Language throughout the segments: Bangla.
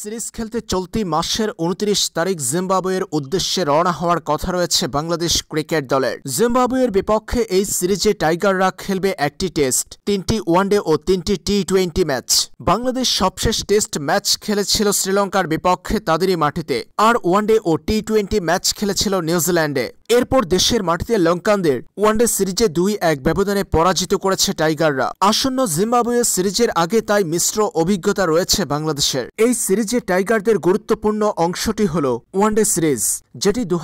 সিরিজ খেলতে চলতি মাসের উনত্রিশ তারিখ জিম্বাবুয়ের উদ্দেশ্যে রওনা হওয়ার কথা রয়েছে বাংলাদেশ ক্রিকেট দলের জিম্বাবুয়ের বিপক্ষে এই সিরিজে টাইগাররা খেলবে একটি টেস্ট তিনটি ওয়ানডে ও তিনটি টি টোয়েন্টি ম্যাচ বাংলাদেশ সবশেষ টেস্ট ম্যাচ খেলেছিল শ্রীলঙ্কার বিপক্ষে তাদেরই মাটিতে আর ওয়ানডে ও টি টোয়েন্টি ম্যাচ খেলেছিল নিউজিল্যান্ডে এরপর দেশের মাটিতে লঙ্কানদের ওয়ানডে সিরিজে দুই এক ব্যবধানে পরাজিত করেছে টাইগাররা আসন্ন জিম্বাবুয়ে সিরিজের আগে তাই মিশ্র অভিজ্ঞতা রয়েছে বাংলাদেশের এই সিরিজ সিরিজে টাইগারদের গুরুত্বপূর্ণ অংশটি হল ওয়ানডে সিরিজ যেটি দু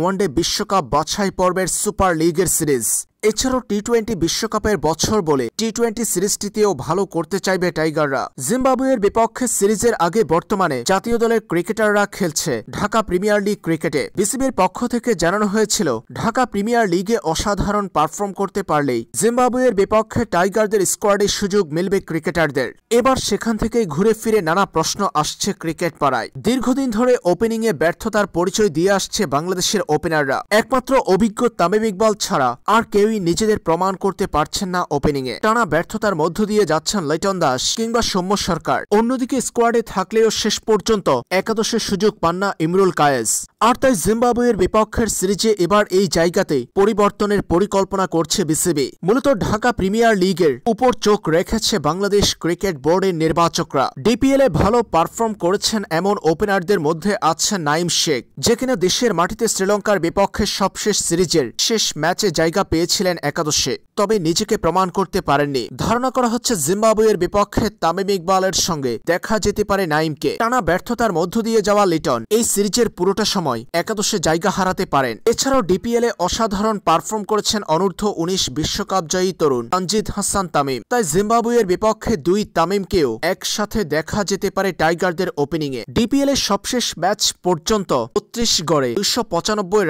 ওয়ানডে বিশ্বকাপ বাছাই পর্বের সুপার লিগের সিরিজ এছাড়াও টি টোয়েন্টি বিশ্বকাপের বছর বলে টি টোয়েন্টি সিরিজটিতেও ভালো করতে চাইবে টাইগাররা জিম্বাবুয়ের বিপক্ষে সিরিজের আগে বর্তমানে জাতীয় দলের ক্রিকেটাররা খেলছে ঢাকা প্রিমিয়ার লিগ ক্রিকেটে বিসিবির পক্ষ থেকে জানানো হয়েছিল ঢাকা প্রিমিয়ার লিগে অসাধারণ পারফর্ম করতে পারলেই জিম্বাবুয়ের বিপক্ষে টাইগারদের স্কোয়াডে সুযোগ মিলবে ক্রিকেটারদের এবার সেখান থেকেই ঘুরে ফিরে নানা প্রশ্ন আসছে ক্রিকেট পাড়ায় দীর্ঘদিন ধরে ওপেনিংয়ে ব্যর্থতার পরিচয় দিয়ে আসছে বাংলাদেশের ওপেনাররা একমাত্র অভিজ্ঞ তামিম ইকবাল ছাড়া আর কেউ কেউই নিজেদের প্রমাণ করতে পারছেন না ওপেনিংয়ে টানা ব্যর্থতার মধ্য দিয়ে যাচ্ছেন লাইটন দাস কিংবা সৌম্য সরকার অন্যদিকে স্কোয়াডে থাকলেও শেষ পর্যন্ত একাদশের সুযোগ পান না ইমরুল কায়েস আর তাই জিম্বাবুয়ের বিপক্ষের সিরিজে এবার এই জায়গাতে পরিবর্তনের পরিকল্পনা করছে বিসিবি মূলত ঢাকা প্রিমিয়ার লিগের উপর চোখ রেখেছে বাংলাদেশ ক্রিকেট বোর্ডের নির্বাচকরা ডিপিএলে ভালো পারফর্ম করেছেন এমন ওপেনারদের মধ্যে আছেন নাইম শেখ যেখানে দেশের মাটিতে শ্রীলঙ্কার বিপক্ষে সবশেষ সিরিজের শেষ ম্যাচে জায়গা পেয়েছিলেন একাদশে তবে নিজেকে প্রমাণ করতে পারেননি ধারণা করা হচ্ছে জিম্বাবুয়ের বিপক্ষে তামিম ইকবালের সঙ্গে দেখা যেতে পারে নাইমকে টানা ব্যর্থতার মধ্য দিয়ে যাওয়া লিটন এই সিরিজের পুরোটা সময় সময় একাদশে জায়গা হারাতে পারেন এছাড়াও ডিপিএল এ অসাধারণ পারফর্ম করেছেন অনূর্ধ্ব উনিশ বিশ্বকাপ জয়ী তরুণ রঞ্জিত হাসান তামিম তাই জিম্বাবুয়ের বিপক্ষে দুই তামিমকেও একসাথে দেখা যেতে পারে টাইগারদের ওপেনিং এ ডিপিএল এর সবশেষ ম্যাচ পর্যন্ত বত্রিশ গড়ে দুইশো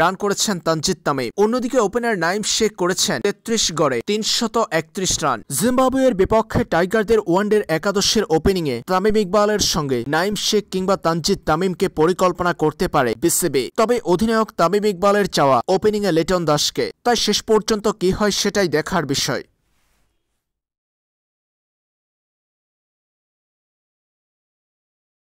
রান করেছেন তানজিদ তামিম অন্যদিকে ওপেনার নাইম শেখ করেছেন তেত্রিশ গড়ে তিনশত একত্রিশ রান জিম্বাবুয়ের বিপক্ষে টাইগারদের ওয়ানডের একাদশের ওপেনিং এ তামিম ইকবালের সঙ্গে নাইম শেখ কিংবা তানজিদ তামিমকে পরিকল্পনা করতে পারে বিসিবি দেবে তবে অধিনায়ক তামিম ইকবালের চাওয়া ওপেনিংয়ে লেটন দাসকে তাই শেষ পর্যন্ত কি হয় সেটাই দেখার বিষয়